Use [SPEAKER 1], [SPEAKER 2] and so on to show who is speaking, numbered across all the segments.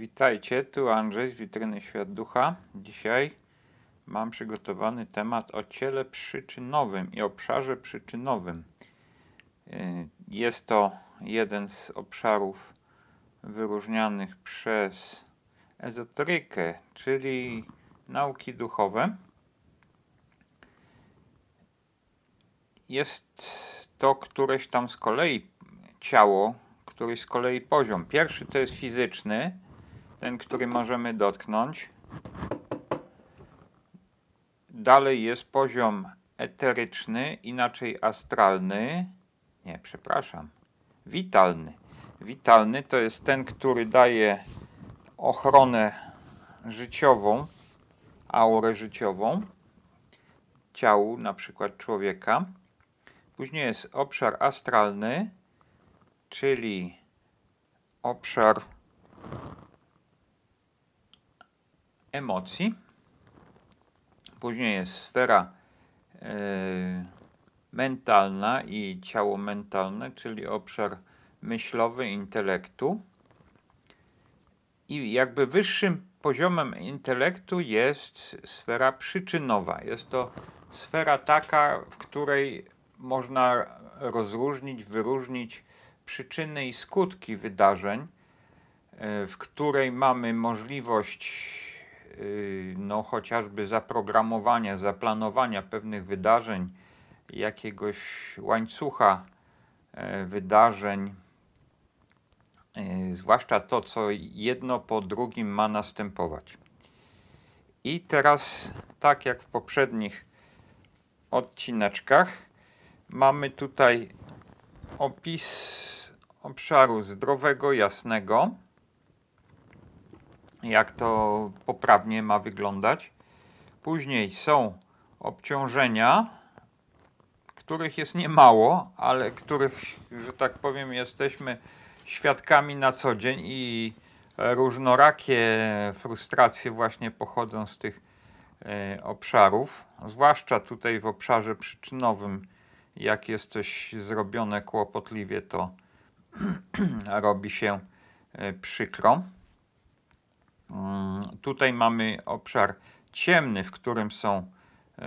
[SPEAKER 1] Witajcie, tu Andrzej z Witryny Świat Ducha. Dzisiaj mam przygotowany temat o ciele przyczynowym i obszarze przyczynowym. Y, jest to jeden z obszarów wyróżnianych przez ezoterykę, czyli nauki duchowe. Jest to któreś tam z kolei ciało, któryś z kolei poziom. Pierwszy to jest fizyczny, ten, który możemy dotknąć. Dalej jest poziom eteryczny, inaczej astralny. Nie, przepraszam. Witalny. Witalny to jest ten, który daje ochronę życiową, aurę życiową ciału, na przykład człowieka. Później jest obszar astralny, czyli obszar emocji. Później jest sfera e, mentalna i ciało mentalne, czyli obszar myślowy intelektu. I jakby wyższym poziomem intelektu jest sfera przyczynowa. Jest to sfera taka, w której można rozróżnić, wyróżnić przyczyny i skutki wydarzeń, e, w której mamy możliwość Y, no chociażby zaprogramowania, zaplanowania pewnych wydarzeń, jakiegoś łańcucha e, wydarzeń, e, zwłaszcza to, co jedno po drugim ma następować. I teraz, tak jak w poprzednich odcineczkach, mamy tutaj opis obszaru zdrowego, jasnego jak to poprawnie ma wyglądać. Później są obciążenia, których jest niemało, ale których, że tak powiem, jesteśmy świadkami na co dzień i różnorakie frustracje właśnie pochodzą z tych e, obszarów, zwłaszcza tutaj w obszarze przyczynowym, jak jest coś zrobione kłopotliwie, to robi się e, przykro. Mm, tutaj mamy obszar ciemny, w którym są e,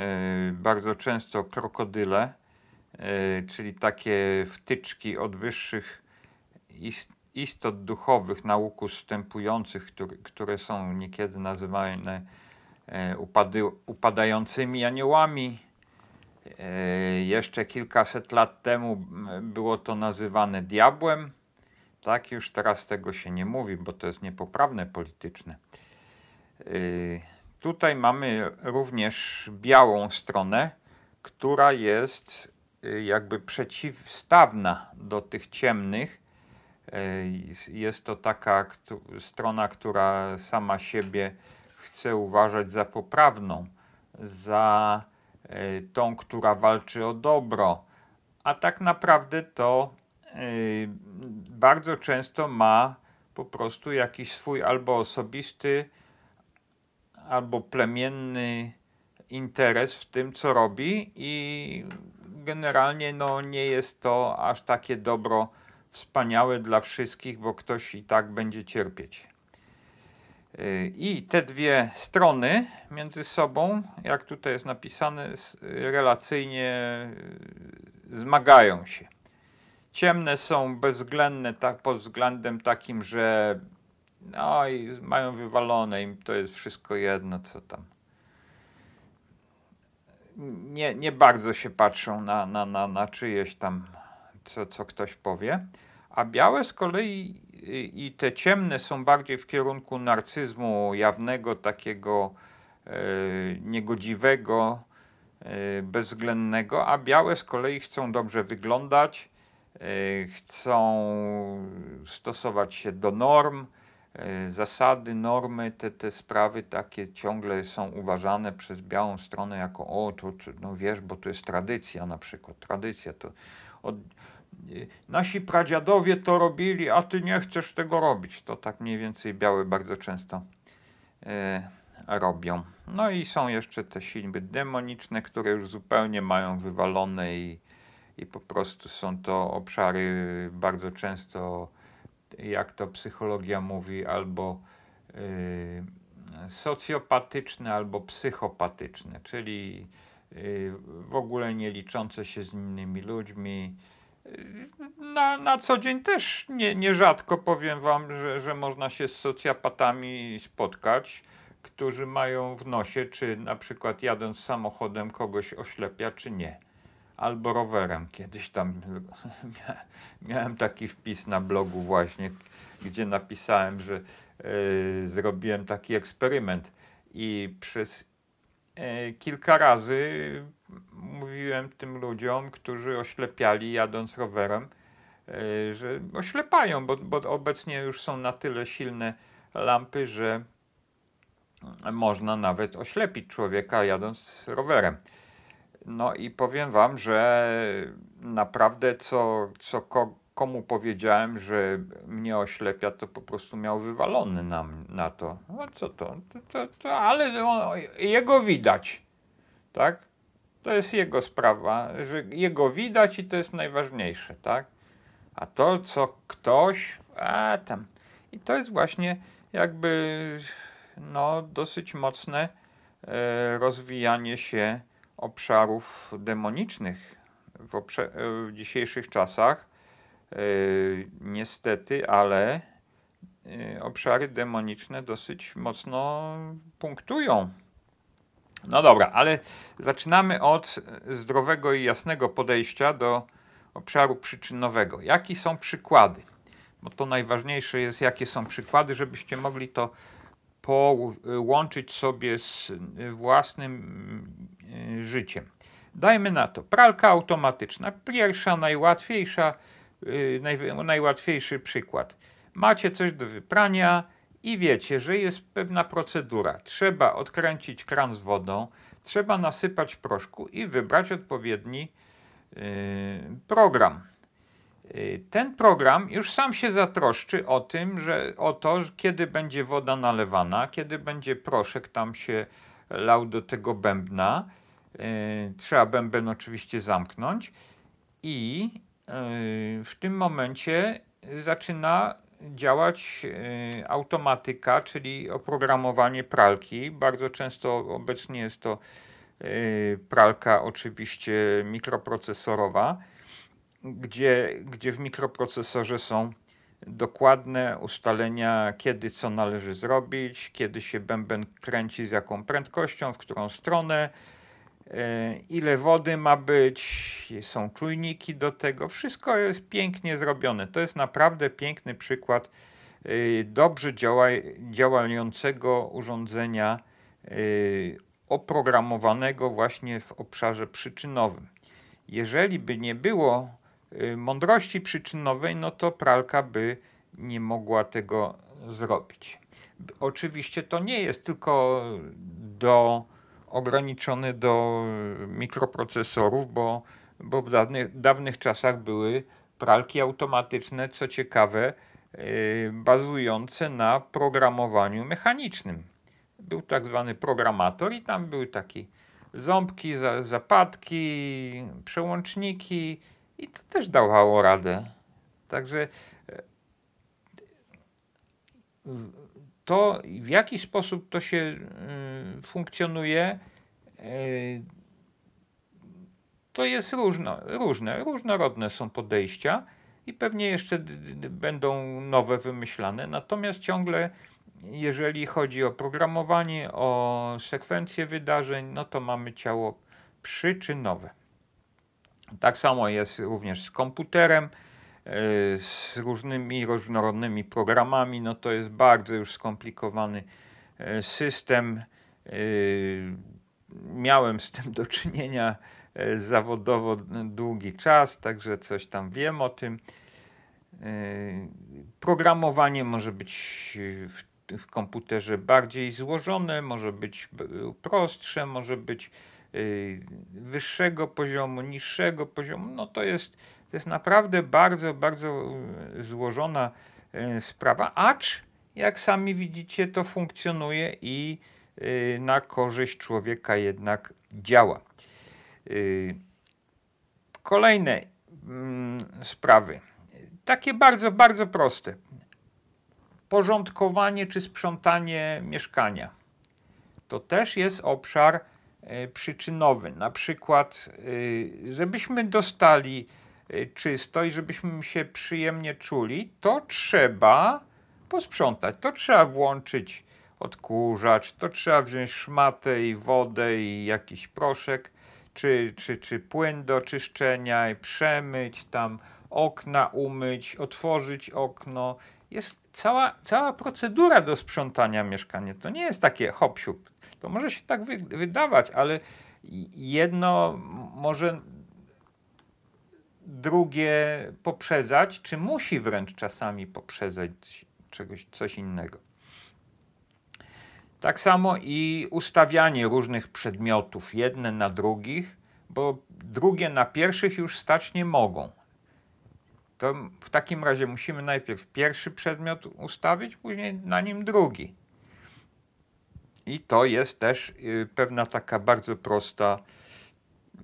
[SPEAKER 1] bardzo często krokodyle, e, czyli takie wtyczki od wyższych istot duchowych na łuku wstępujących, które są niekiedy nazywane e, upady, upadającymi aniołami. Jeszcze kilkaset lat temu było to nazywane diabłem. Tak, już teraz tego się nie mówi, bo to jest niepoprawne polityczne. Y, tutaj mamy również białą stronę, która jest y, jakby przeciwstawna do tych ciemnych. Y, jest to taka strona, która sama siebie chce uważać za poprawną, za tą, która walczy o dobro, a tak naprawdę to Y, bardzo często ma po prostu jakiś swój albo osobisty, albo plemienny interes w tym, co robi, i generalnie no, nie jest to aż takie dobro wspaniałe dla wszystkich, bo ktoś i tak będzie cierpieć. Y, I te dwie strony między sobą, jak tutaj jest napisane, relacyjnie y, zmagają się. Ciemne są bezwzględne tak, pod względem takim, że no i mają wywalone, im to jest wszystko jedno, co tam. Nie, nie bardzo się patrzą na, na, na, na czyjeś tam, co, co ktoś powie. A białe z kolei i, i te ciemne są bardziej w kierunku narcyzmu jawnego, takiego e, niegodziwego, e, bezwzględnego, a białe z kolei chcą dobrze wyglądać, Y, chcą stosować się do norm, y, zasady, normy, te, te sprawy takie ciągle są uważane przez białą stronę jako o, to, to no wiesz, bo to jest tradycja na przykład, tradycja to od, y, nasi pradziadowie to robili, a ty nie chcesz tego robić. To tak mniej więcej białe bardzo często robią. No i są jeszcze te silby demoniczne, które już zupełnie mają wywalone i i po prostu są to obszary bardzo często, jak to psychologia mówi, albo y, socjopatyczne, albo psychopatyczne, czyli y, w ogóle nie liczące się z innymi ludźmi. Y, na, na co dzień też nie, nierzadko powiem Wam, że, że można się z socjopatami spotkać którzy mają w nosie, czy na przykład jadąc samochodem kogoś oślepia, czy nie albo rowerem. Kiedyś tam miałem taki wpis na blogu właśnie, gdzie napisałem, że y, zrobiłem taki eksperyment i przez y, kilka razy mówiłem tym ludziom, którzy oślepiali jadąc rowerem, y, że oślepają, bo, bo obecnie już są na tyle silne lampy, że można nawet oślepić człowieka jadąc rowerem. No i powiem Wam, że naprawdę co, co ko, komu powiedziałem, że mnie oślepia, to po prostu miał wywalony na, na to. No co to? to, to, to ale on, jego widać, tak? To jest jego sprawa, że jego widać i to jest najważniejsze, tak? A to, co ktoś, a tam. I to jest właśnie jakby no, dosyć mocne e, rozwijanie się obszarów demonicznych w, obszar e, w dzisiejszych czasach. E, niestety, ale e, obszary demoniczne dosyć mocno punktują. No dobra, ale zaczynamy od zdrowego i jasnego podejścia do obszaru przyczynowego. Jakie są przykłady? Bo to najważniejsze jest, jakie są przykłady, żebyście mogli to połączyć sobie z y, własnym y, życiem. Dajmy na to pralka automatyczna. Pierwsza, najłatwiejsza, y, najłatwiejszy przykład. Macie coś do wyprania i wiecie, że jest pewna procedura. Trzeba odkręcić kran z wodą, trzeba nasypać proszku i wybrać odpowiedni program. Y, ten program już sam się zatroszczy o tym, że o to, kiedy będzie woda nalewana, kiedy będzie proszek tam się lał do tego bębna. Y, trzeba bęben oczywiście zamknąć i y, w tym momencie zaczyna działać automatyka, czyli oprogramowanie pralki. Bardzo często obecnie jest to pralka oczywiście mikroprocesorowa gdzie, gdzie w mikroprocesorze są dokładne ustalenia, kiedy co należy zrobić, kiedy się bęben kręci z jaką prędkością, w którą stronę, e, ile wody ma być, są czujniki do tego. Wszystko jest pięknie zrobione. To jest naprawdę piękny przykład e, dobrze działa, działającego urządzenia e, oprogramowanego właśnie w obszarze przyczynowym. Jeżeli by nie było Y, mądrości przyczynowej, no to pralka by nie mogła tego zrobić. Oczywiście to nie jest tylko do, ograniczone do mikroprocesorów, bo, bo w dawnych, dawnych czasach były pralki automatyczne, co ciekawe, y, bazujące na programowaniu mechanicznym. Był tak zwany programator i tam były takie ząbki, zapadki, przełączniki, i to też dawało radę. Także e, to, w jaki sposób to się mm, funkcjonuje, e, to jest różno, różne, różnorodne są podejścia i pewnie jeszcze będą nowe wymyślane. Natomiast ciągle, jeżeli chodzi o programowanie, o sekwencję wydarzeń, no to mamy ciało przyczynowe. Tak samo jest również z komputerem, y, z różnymi różnorodnymi programami. No to jest bardzo już skomplikowany y, system. Y, miałem z tym do czynienia zawodowo długi czas, także coś tam wiem o tym. Programowanie może być w, w komputerze bardziej złożone, może być prostsze, może być Y, wyższego poziomu, niższego poziomu, no to jest, to jest naprawdę bardzo, bardzo y, złożona y, sprawa, acz jak sami widzicie to funkcjonuje i na korzyść człowieka jednak działa. Kolejne mm, sprawy, takie bardzo, bardzo proste. Porządkowanie czy sprzątanie mieszkania. To też jest obszar E, przyczynowy. Na przykład, e, żebyśmy dostali e, czysto i żebyśmy się przyjemnie czuli, to trzeba posprzątać. To trzeba włączyć odkurzacz, to trzeba wziąć szmatę i wodę i jakiś proszek, czy, czy, czy płyn do czyszczenia i przemyć tam okna umyć, otworzyć okno. Jest cała, cała procedura do sprzątania mieszkania. To nie jest takie hop siup, to może się tak wy wydawać, ale jedno może drugie poprzedzać, czy musi wręcz czasami poprzedzać czegoś, coś innego. Tak samo i ustawianie różnych przedmiotów jedne na drugich, bo drugie na pierwszych już stać nie mogą. To w takim razie musimy najpierw pierwszy przedmiot ustawić, później na nim drugi. I to jest też y, pewna taka bardzo prosta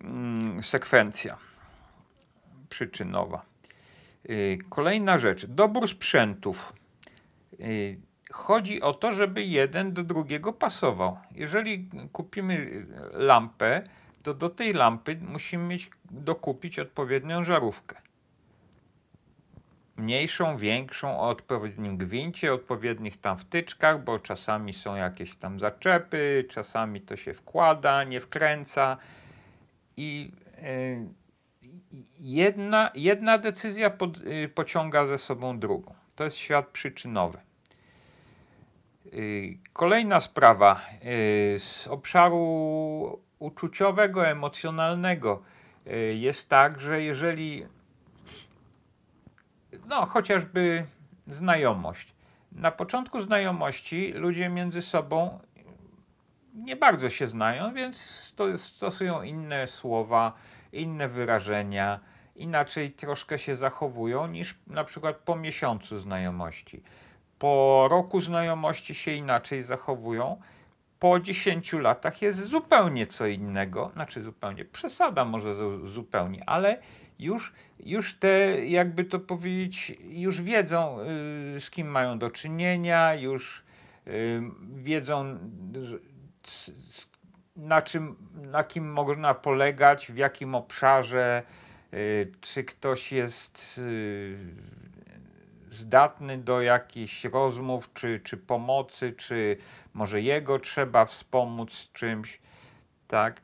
[SPEAKER 1] mm, sekwencja przyczynowa. Y, kolejna rzecz, dobór sprzętów. Y, chodzi o to, żeby jeden do drugiego pasował. Jeżeli kupimy lampę, to do tej lampy musimy mieć, dokupić odpowiednią żarówkę mniejszą, większą, o odpowiednim gwincie, odpowiednich tam wtyczkach, bo czasami są jakieś tam zaczepy, czasami to się wkłada, nie wkręca i y, jedna, jedna decyzja pod, y, pociąga ze sobą drugą. To jest świat przyczynowy. Y, kolejna sprawa y, z obszaru uczuciowego, emocjonalnego y, jest tak, że jeżeli no, chociażby znajomość. Na początku znajomości ludzie między sobą nie bardzo się znają, więc stosują inne słowa, inne wyrażenia, inaczej troszkę się zachowują niż na przykład po miesiącu znajomości. Po roku znajomości się inaczej zachowują, po 10 latach jest zupełnie co innego, znaczy zupełnie, przesada może zupełnie, ale już, już te, jakby to powiedzieć, już wiedzą, y, z kim mają do czynienia, już y, wiedzą, na czym, na kim można polegać, w jakim obszarze, y, czy ktoś jest zdatny do jakichś rozmów, czy, czy pomocy, czy może jego trzeba wspomóc czymś, tak?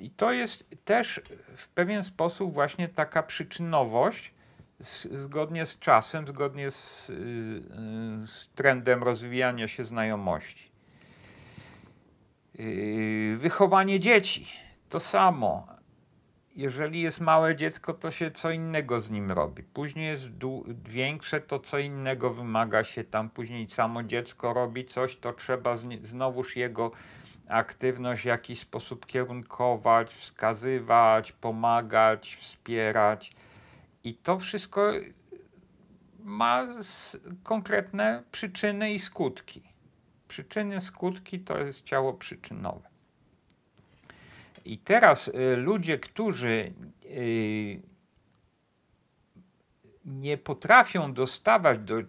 [SPEAKER 1] I to jest też w pewien sposób właśnie taka przyczynowość, z, zgodnie z czasem, zgodnie z, y, z trendem rozwijania się znajomości. Y, wychowanie dzieci to samo. Jeżeli jest małe dziecko, to się co innego z nim robi. Później jest większe, to co innego wymaga się tam. Później samo dziecko robi coś, to trzeba znowuż jego aktywność w jakiś sposób kierunkować, wskazywać, pomagać, wspierać. I to wszystko ma konkretne przyczyny i skutki. Przyczyny, skutki to jest ciało przyczynowe. I teraz y, ludzie, którzy y, nie potrafią dostawać do y,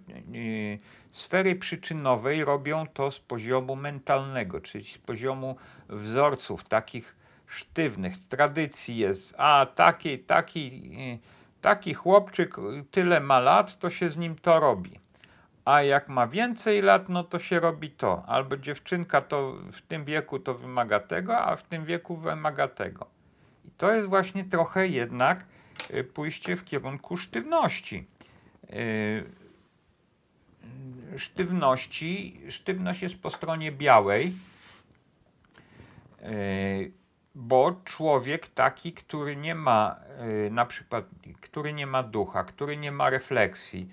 [SPEAKER 1] sfery przyczynowej robią to z poziomu mentalnego, czyli z poziomu wzorców takich sztywnych, tradycji jest, a taki, taki, taki chłopczyk tyle ma lat, to się z nim to robi. A jak ma więcej lat, no to się robi to. Albo dziewczynka to w tym wieku to wymaga tego, a w tym wieku wymaga tego. I to jest właśnie trochę jednak y, pójście w kierunku sztywności y, sztywności, sztywność jest po stronie białej, e, bo człowiek taki, który nie ma e, na przykład, który nie ma ducha, który nie ma refleksji,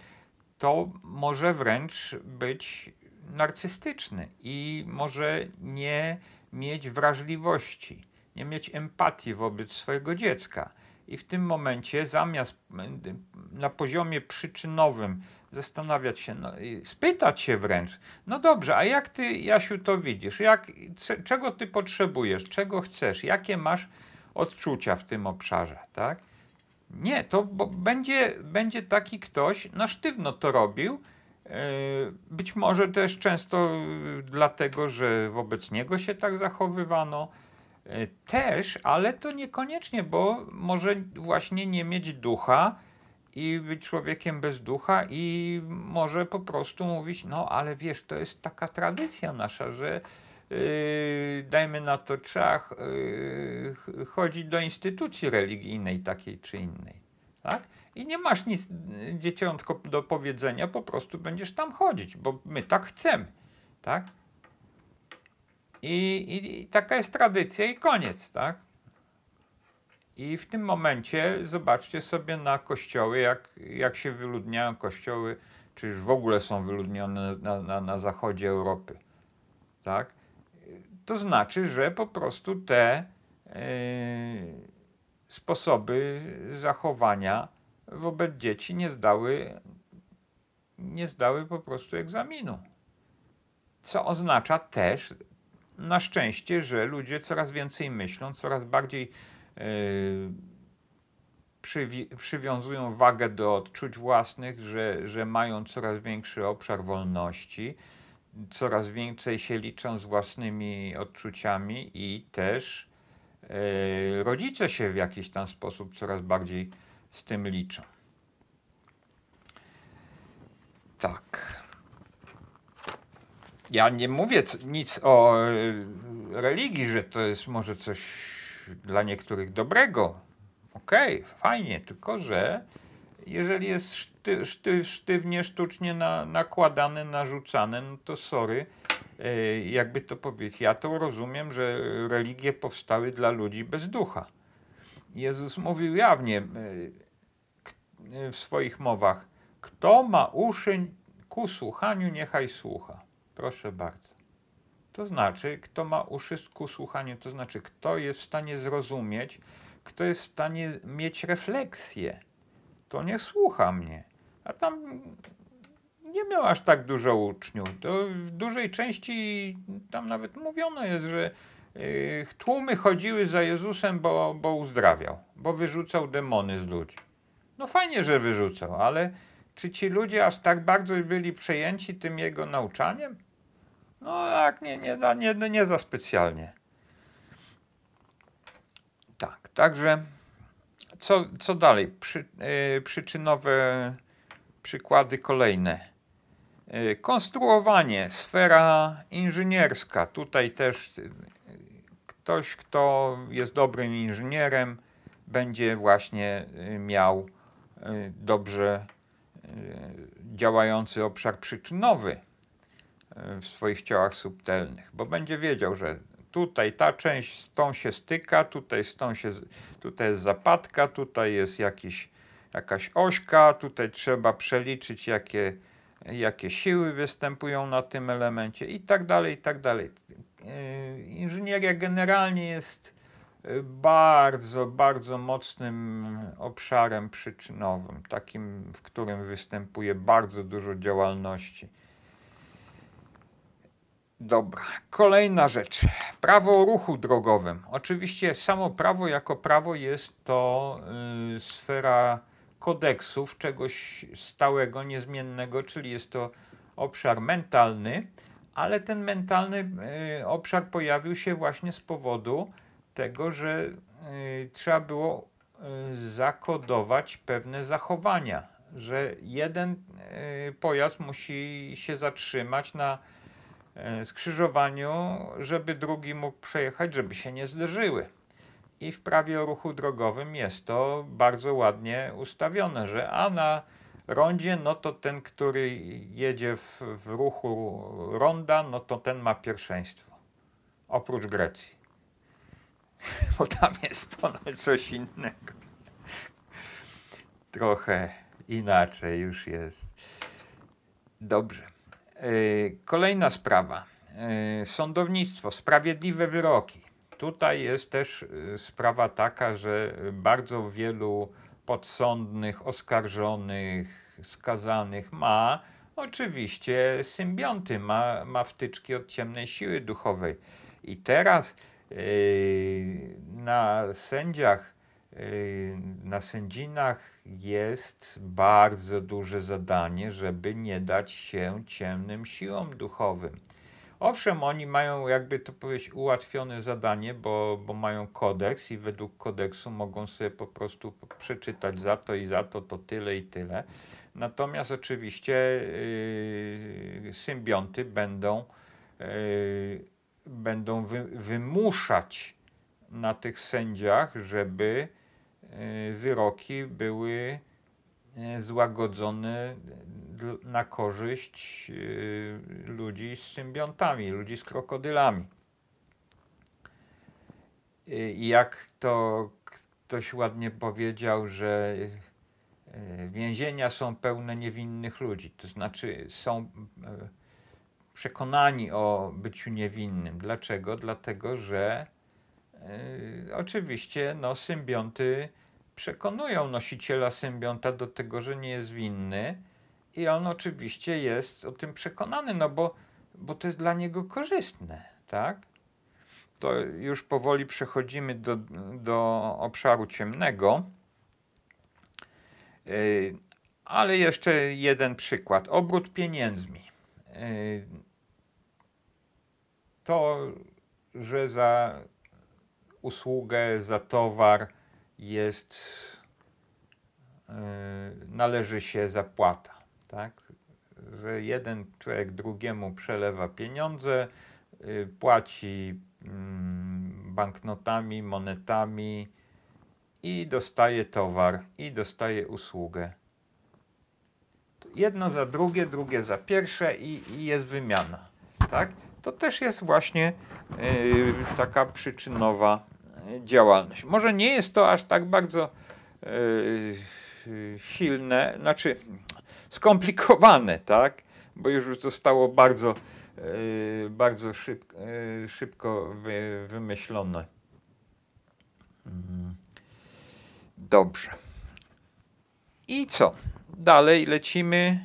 [SPEAKER 1] to może wręcz być narcystyczny i może nie mieć wrażliwości, nie mieć empatii wobec swojego dziecka. I w tym momencie zamiast na poziomie przyczynowym zastanawiać się, no, spytać się wręcz, no dobrze, a jak ty, Jasiu, to widzisz? Jak, czego ty potrzebujesz? Czego chcesz? Jakie masz odczucia w tym obszarze, tak? Nie, to będzie, będzie taki ktoś, na sztywno to robił, e, być może też często e, dlatego, że wobec niego się tak zachowywano. E, też, ale to niekoniecznie, bo może właśnie nie mieć ducha, i być człowiekiem bez ducha i może po prostu mówić, no ale wiesz, to jest taka tradycja nasza, że Yy, dajmy na to trzech, y, yy, chodzi do instytucji religijnej takiej czy innej. Tak? I nie masz nic dzieciątko do powiedzenia, po prostu będziesz tam chodzić, bo my tak chcemy. Tak? I, i, i taka jest tradycja i koniec. Tak? I w tym momencie zobaczcie sobie na kościoły, jak, jak się wyludniają kościoły, czy już w ogóle są wyludnione na, na, na zachodzie Europy. Tak? To znaczy, że po prostu te yy, sposoby zachowania wobec dzieci nie zdały, nie zdały po prostu egzaminu. Co oznacza też na szczęście, że ludzie coraz więcej myślą, coraz bardziej E, przywi- przywiązują wagę do odczuć własnych, że, że mają coraz większy obszar wolności, coraz więcej się liczą z własnymi odczuciami i też yy, rodzice się w jakiś tam sposób coraz bardziej z tym liczą. Tak. Ja nie mówię nic o e, religii, że to jest może coś dla niektórych dobrego. Okej, okay, fajnie, tylko że jeżeli jest szty, szty, sztywnie, sztucznie na, nakładane, narzucane, no to sorry, e, jakby to powiedzieć. Ja to rozumiem, że religie powstały dla ludzi bez ducha. Jezus mówił jawnie e, e, w swoich mowach, kto ma uszy ku słuchaniu, niechaj słucha. Proszę bardzo. To znaczy, kto ma uszy ku słuchaniu, to znaczy, kto jest w stanie zrozumieć, kto jest w stanie mieć refleksję, to nie słucha mnie. A tam nie miał aż tak dużo uczniów. To w dużej części tam nawet mówiono jest, że yy, tłumy chodziły za Jezusem, bo, bo uzdrawiał, bo wyrzucał demony z ludzi. No fajnie, że wyrzucał, ale czy ci ludzie aż tak bardzo byli przejęci tym jego nauczaniem? No tak, nie, nie, nie, nie, nie za specjalnie. Tak, także co, co dalej? Przy, yy, przyczynowe przykłady kolejne. Yy, konstruowanie, sfera inżynierska. Tutaj też yy, ktoś, kto jest dobrym inżynierem, będzie właśnie y, miał y, dobrze y, działający obszar przyczynowy. E, w swoich ciałach subtelnych, bo będzie wiedział, że tutaj ta część z tą się styka, tutaj z tą się, tutaj jest zapadka, tutaj jest jakiś, jakaś ośka, tutaj trzeba przeliczyć jakie, jakie siły występują na tym elemencie i tak dalej, i tak dalej. E, inżynieria generalnie jest e, bardzo, bardzo mocnym obszarem przyczynowym, takim, w którym występuje bardzo dużo działalności Dobra, kolejna rzecz. Prawo o ruchu drogowym. Oczywiście samo prawo jako prawo jest to yy, sfera kodeksów, czegoś stałego, niezmiennego, czyli jest to obszar mentalny, ale ten mentalny y, obszar pojawił się właśnie z powodu tego, że y, trzeba było y, zakodować pewne zachowania, że jeden pojazd musi się zatrzymać na E, skrzyżowaniu, żeby drugi mógł przejechać, żeby się nie zderzyły. I w prawie o ruchu drogowym jest to bardzo ładnie ustawione, że a na rondzie, no to ten, który jedzie w, w ruchu ronda, no to ten ma pierwszeństwo. Oprócz Grecji. Bo tam jest ponad coś innego. Trochę inaczej już jest. Dobrze. E, kolejna sprawa. E, sądownictwo, sprawiedliwe wyroki. Tutaj jest też e, sprawa taka, że bardzo wielu podsądnych, oskarżonych, skazanych ma oczywiście symbionty, ma, ma wtyczki od ciemnej siły duchowej. I teraz na sędziach Yy, na sędzinach jest bardzo duże zadanie, żeby nie dać się ciemnym siłom duchowym. Owszem, oni mają, jakby to powiedzieć, ułatwione zadanie, bo, bo mają kodeks i według kodeksu mogą sobie po prostu przeczytać za to i za to, to tyle i tyle. Natomiast oczywiście yy, symbionty będą, yy, będą wy, wymuszać na tych sędziach, żeby E, wyroki były e, złagodzone na korzyść e, ludzi z symbiontami, ludzi z krokodylami. I jak to ktoś ładnie powiedział, że więzienia są pełne niewinnych ludzi, to znaczy są przekonani o byciu niewinnym. Dlaczego? Dlatego, że oczywiście no, symbionty przekonują nosiciela symbionta do tego, że nie jest winny i on oczywiście jest o tym przekonany, no bo, bo to jest dla niego korzystne, tak? To już powoli przechodzimy do, do obszaru ciemnego. Yy, ale jeszcze jeden przykład. Obrót pieniędzmi. Yy, to, że za usługę, za towar, jest, e, należy się zapłata, tak? Że jeden człowiek drugiemu przelewa pieniądze, e, płaci mm, banknotami, monetami i dostaje towar, i dostaje usługę. Jedno za drugie, drugie za pierwsze i, i jest wymiana. Tak? To też jest właśnie yy, taka przyczynowa działalność. Może nie jest to aż tak bardzo e, silne, znaczy skomplikowane, tak? Bo już zostało bardzo, e, bardzo e, szybko, wymyślone. Mm. Dobrze. I co? Dalej lecimy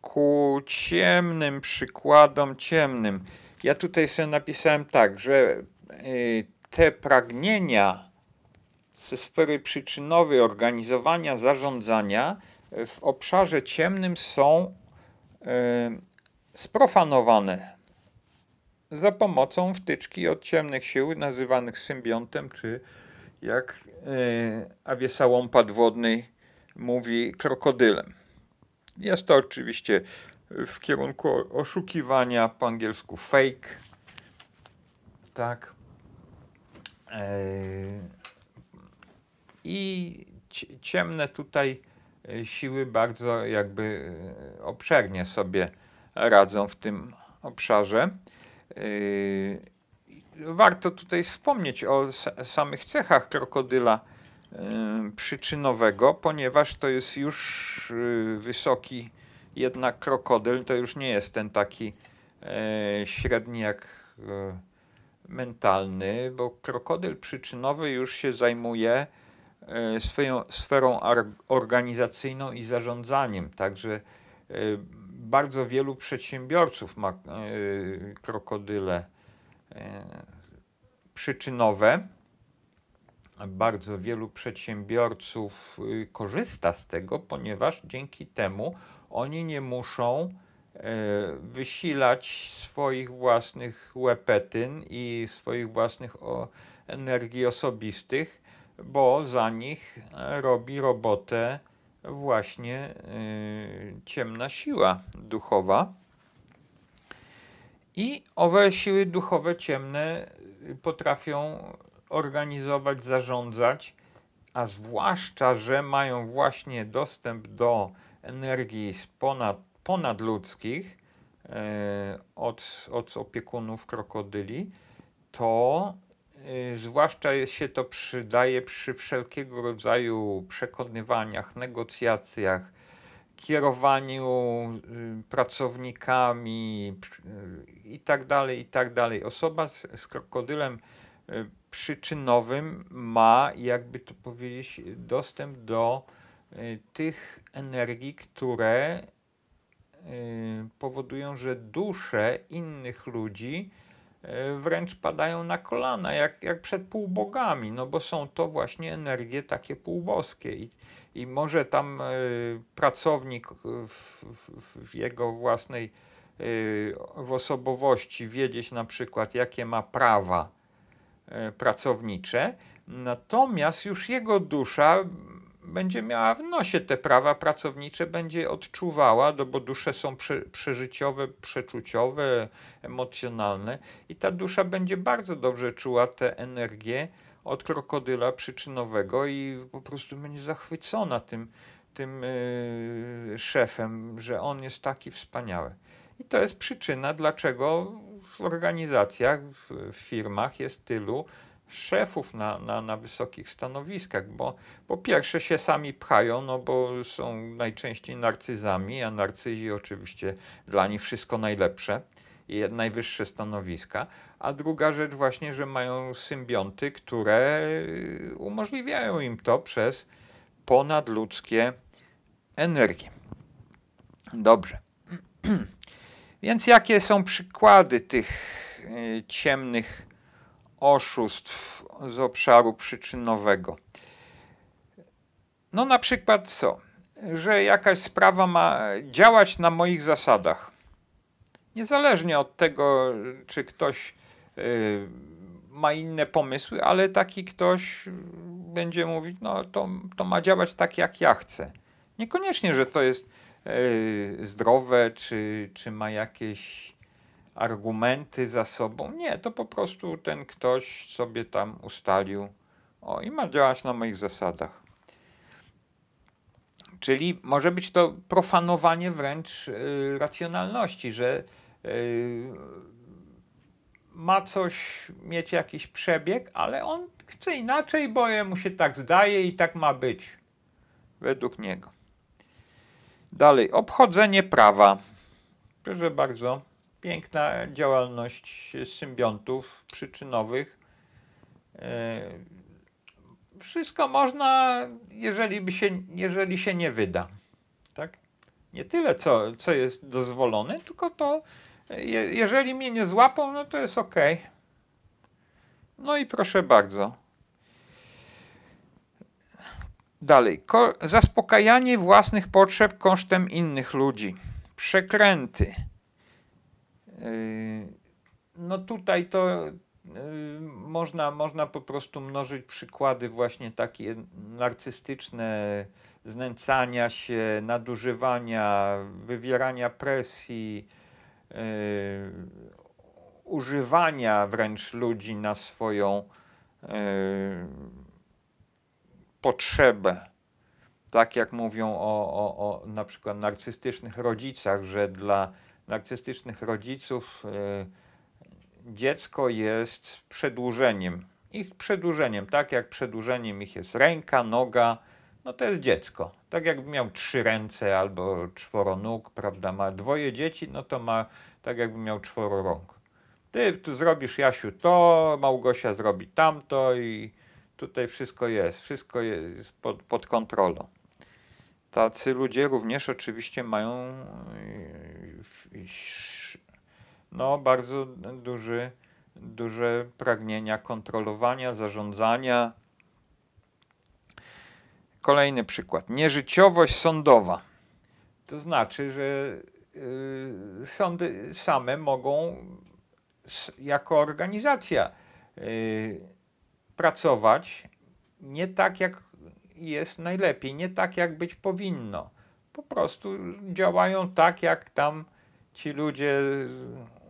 [SPEAKER 1] ku ciemnym przykładom, ciemnym. Ja tutaj sobie napisałem tak, że te pragnienia ze sfery przyczynowej organizowania, zarządzania w obszarze ciemnym są e, sprofanowane za pomocą wtyczki od ciemnych sił nazywanych symbiontem, czy jak e, Awiesa łąpa dwodnej mówi, krokodylem. Jest to oczywiście w kierunku oszukiwania, po angielsku fake, tak, E, I ciemne tutaj e, siły bardzo jakby e, obszernie sobie radzą w tym obszarze. Warto tutaj wspomnieć o samych cechach krokodyla przyczynowego, ponieważ to jest już wysoki jednak krokodyl, to już nie jest ten taki średni jak mentalny, bo krokodyl przyczynowy już się zajmuje e, swoją sferą organizacyjną i zarządzaniem. Także e, bardzo wielu przedsiębiorców ma e, krokodyle przyczynowe. Bardzo wielu przedsiębiorców korzysta z tego, ponieważ dzięki temu oni nie muszą E, wysilać swoich własnych łepetyn i swoich własnych o, energii osobistych, bo za nich e, robi robotę właśnie e, ciemna siła duchowa. I owe siły duchowe ciemne potrafią organizować, zarządzać, a zwłaszcza, że mają właśnie dostęp do energii z ponad ponadludzkich e, od, od opiekunów krokodyli, to e, zwłaszcza się to przydaje przy wszelkiego rodzaju przekonywaniach, negocjacjach, kierowaniu y, pracownikami itd. Y, itd. Tak tak Osoba z, z krokodylem y, przyczynowym ma, jakby to powiedzieć, dostęp do tych energii, które Y, powodują, że dusze innych ludzi y, wręcz padają na kolana, jak, jak przed półbogami, no bo są to właśnie energie takie półboskie. I, i może tam y, pracownik w, w, w jego własnej w osobowości wiedzieć na przykład, jakie ma prawa pracownicze, natomiast już jego dusza będzie miała w nosie te prawa pracownicze, będzie odczuwała, no bo dusze są prze, przeżyciowe, przeczuciowe, emocjonalne i ta dusza będzie bardzo dobrze czuła tę energię od krokodyla przyczynowego i po prostu będzie zachwycona tym, tym yy, szefem, że on jest taki wspaniały. I to jest przyczyna, dlaczego w organizacjach, w firmach jest tylu szefów na, na, na wysokich stanowiskach, bo po pierwsze się sami pchają, no bo są najczęściej narcyzami, a narcyzi oczywiście dla nich wszystko najlepsze i najwyższe stanowiska, a druga rzecz właśnie, że mają symbionty, które umożliwiają im to przez ponadludzkie energie. Dobrze. Więc jakie są przykłady tych y, ciemnych oszustw z obszaru przyczynowego. No na przykład co? Że jakaś sprawa ma działać na moich zasadach. Niezależnie od tego, czy ktoś yy, ma inne pomysły, ale taki ktoś będzie mówić, no to, to ma działać tak, jak ja chcę. Niekoniecznie, że to jest yy, zdrowe, czy, czy ma jakieś argumenty za sobą. Nie, to po prostu ten ktoś sobie tam ustalił o, i ma działać na moich zasadach. Czyli może być to profanowanie wręcz y, racjonalności, że y, ma coś mieć jakiś przebieg, ale on chce inaczej, bo mu się tak zdaje i tak ma być według niego. Dalej, obchodzenie prawa. Proszę bardzo piękna działalność symbiontów przyczynowych. E, wszystko można, jeżeli, by się, jeżeli się nie wyda. Tak? Nie tyle, co, co jest dozwolone, tylko to, je, jeżeli mnie nie złapą, no to jest ok. No i proszę bardzo. Dalej. Ko zaspokajanie własnych potrzeb kosztem innych ludzi. Przekręty Yy, no tutaj to yy, można, można po prostu mnożyć przykłady właśnie takie narcystyczne znęcania się, nadużywania, wywierania presji, yy, używania wręcz ludzi na swoją potrzebę. Tak jak mówią o, o, o na przykład narcystycznych rodzicach, że dla narcystycznych rodziców e, dziecko jest przedłużeniem. Ich przedłużeniem, tak jak przedłużeniem ich jest ręka, noga, no to jest dziecko. Tak jakby miał trzy ręce albo czworonóg, prawda, ma dwoje dzieci, no to ma tak jakby miał czworo rąk. Ty tu zrobisz Jasiu to, Małgosia zrobi tamto i tutaj wszystko jest, wszystko jest pod, pod kontrolą. Tacy ludzie również oczywiście mają e, no, bardzo duży, duże pragnienia kontrolowania, zarządzania. Kolejny przykład. Nieżyciowość sądowa. To znaczy, że y, sądy same mogą jako organizacja y, pracować nie tak, jak jest najlepiej, nie tak, jak być powinno. Po prostu działają tak, jak tam ci ludzie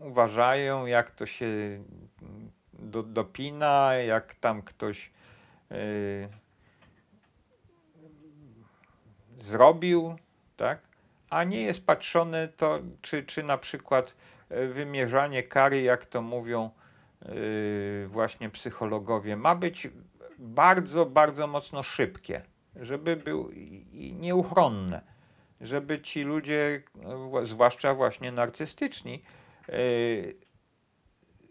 [SPEAKER 1] uważają, jak to się do, dopina, jak tam ktoś yy, zrobił, tak? a nie jest patrzone to, czy, czy na przykład y, wymierzanie kary, jak to mówią yy, właśnie psychologowie, ma być bardzo, bardzo mocno szybkie, żeby był i, nieuchronne żeby ci ludzie, zwłaszcza właśnie narcystyczni, y,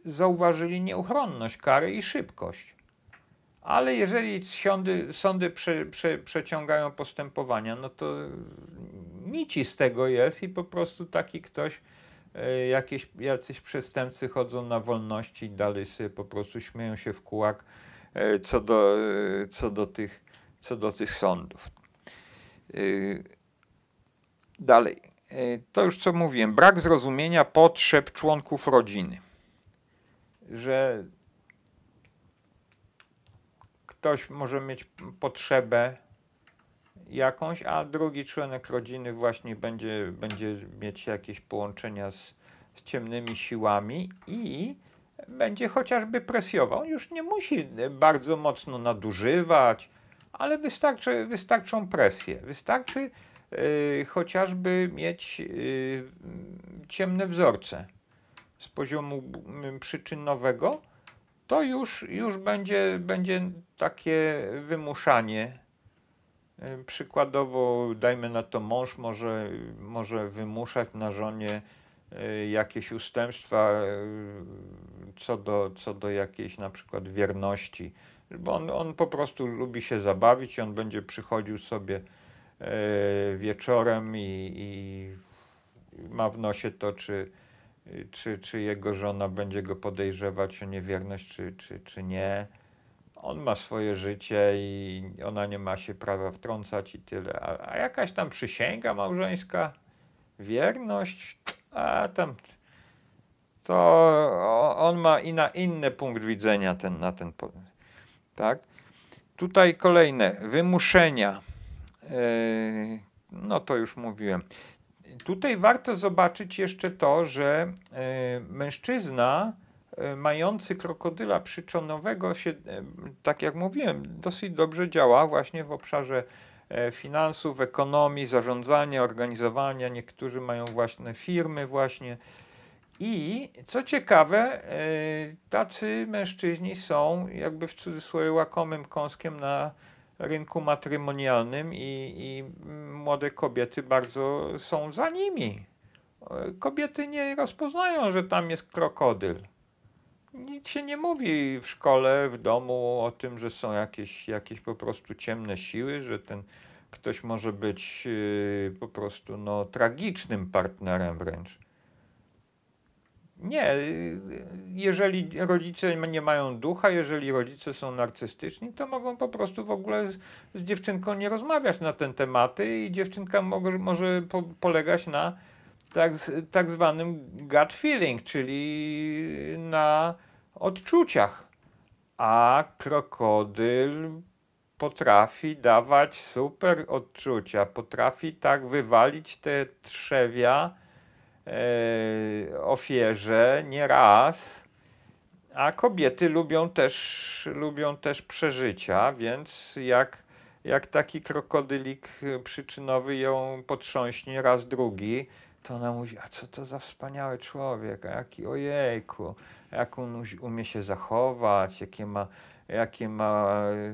[SPEAKER 1] zauważyli nieuchronność kary i szybkość. Ale jeżeli sądy, sądy prze, prze, przeciągają postępowania, no to nici z tego jest i po prostu taki ktoś, y, jakieś, jacyś przestępcy chodzą na wolności i dalej sobie po prostu śmieją się w kółak y, co do, co do, tych, co do tych sądów. Dalej, e, to już co mówiłem, brak zrozumienia potrzeb członków rodziny. Że ktoś może mieć potrzebę jakąś, a drugi członek rodziny właśnie będzie, będzie mieć jakieś połączenia z, z ciemnymi siłami i będzie chociażby presjował. Już nie musi bardzo mocno nadużywać, ale wystarczy, wystarczą presje. Wystarczy Y, chociażby mieć y, ciemne wzorce z poziomu mm, przyczynowego, to już, już będzie, będzie takie wymuszanie. Y, przykładowo, dajmy na to, mąż może, może wymuszać na żonie jakieś ustępstwa co do, co do jakiejś na przykład wierności, bo on, on po prostu lubi się zabawić i on będzie przychodził sobie E, wieczorem i, i ma w nosie to, czy, czy, czy jego żona będzie go podejrzewać o niewierność, czy, czy, czy nie. On ma swoje życie i ona nie ma się prawa wtrącać i tyle. A, a jakaś tam przysięga małżeńska, wierność, a tam to on ma i na inny punkt widzenia ten, na ten. Tak? Tutaj kolejne wymuszenia Yy, no to już mówiłem. Tutaj warto zobaczyć jeszcze to, że yy, mężczyzna yy, mający krokodyla przyczonowego się, tak jak mówiłem, dosyć dobrze działa właśnie w obszarze e, finansów, ekonomii, zarządzania, organizowania. Niektórzy mają własne firmy właśnie. I co ciekawe, e, tacy mężczyźni są jakby w cudzysłowie łakomym kąskiem na rynku matrymonialnym i, i młode kobiety bardzo są za nimi. Kobiety nie rozpoznają, że tam jest krokodyl. Nic się nie mówi w szkole, w domu o tym, że są jakieś, jakieś po prostu ciemne siły, że ten ktoś może być y, po prostu no, tragicznym partnerem wręcz. Nie, y, jeżeli rodzice nie mają ducha, jeżeli rodzice są narcystyczni, to mogą po prostu w ogóle z, z dziewczynką nie rozmawiać na ten tematy i dziewczynka może, może po, polegać na tak, tak zwanym gut feeling, czyli na odczuciach. A krokodyl potrafi dawać super odczucia, potrafi tak wywalić te trzewia, E, ofierze nieraz, a kobiety lubią też, lubią też przeżycia, więc jak, jak taki krokodylik przyczynowy ją potrząśnie raz drugi, to ona mówi, a co to za wspaniały człowiek, a jaki ojejku, jak on umie się zachować, jakie ma, jakie ma e,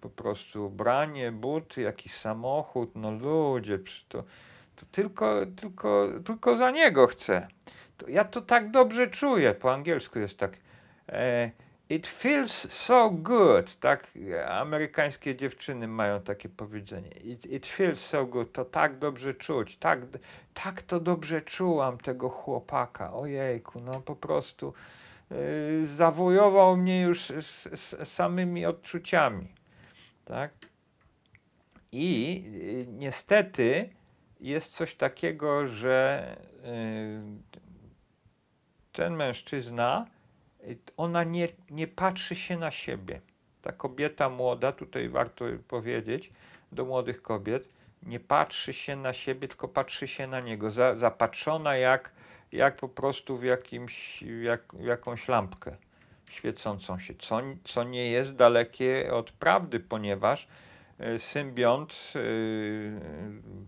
[SPEAKER 1] po prostu ubranie, buty, jaki samochód, no ludzie, przy to to tylko, tylko, tylko za niego chcę. To ja to tak dobrze czuję, po angielsku jest tak. E, it feels so good, tak? Amerykańskie dziewczyny mają takie powiedzenie. It, it, feels so good, to tak dobrze czuć, tak, tak to dobrze czułam tego chłopaka. Ojejku, no po prostu e, zawojował mnie już z, z, samymi odczuciami, tak? I yy, niestety jest coś takiego, że y, ten mężczyzna, y, ona nie, nie patrzy się na siebie. Ta kobieta młoda, tutaj warto powiedzieć do młodych kobiet, nie patrzy się na siebie, tylko patrzy się na niego. Za, zapatrzona jak, jak po prostu w, jakimś, jak, w jakąś lampkę świecącą się, co, co nie jest dalekie od prawdy, ponieważ E, symbiont e,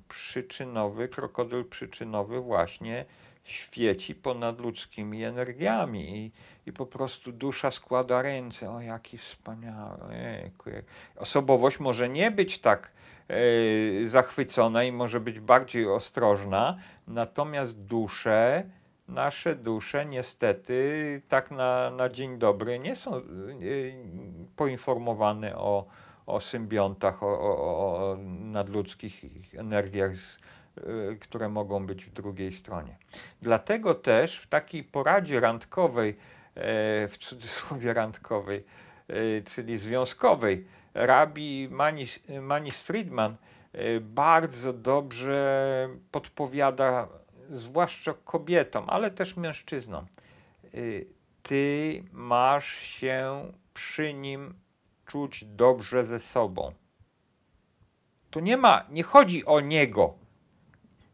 [SPEAKER 1] przyczynowy, krokodyl przyczynowy właśnie świeci ponad ludzkimi energiami i, i po prostu dusza składa ręce. O, jaki wspaniały. Osobowość może nie być tak e, zachwycona i może być bardziej ostrożna, natomiast dusze, nasze dusze niestety tak na, na dzień dobry nie są poinformowane o o symbiontach, o, o, o nadludzkich energiach, y, które mogą być w drugiej stronie. Dlatego też w takiej poradzie randkowej, e, w cudzysłowie randkowej, e, czyli związkowej, rabi Manis, Manis Friedman e, bardzo dobrze podpowiada, zwłaszcza kobietom, ale też mężczyznom. Ty masz się przy nim czuć dobrze ze sobą. Tu nie ma, nie chodzi o niego.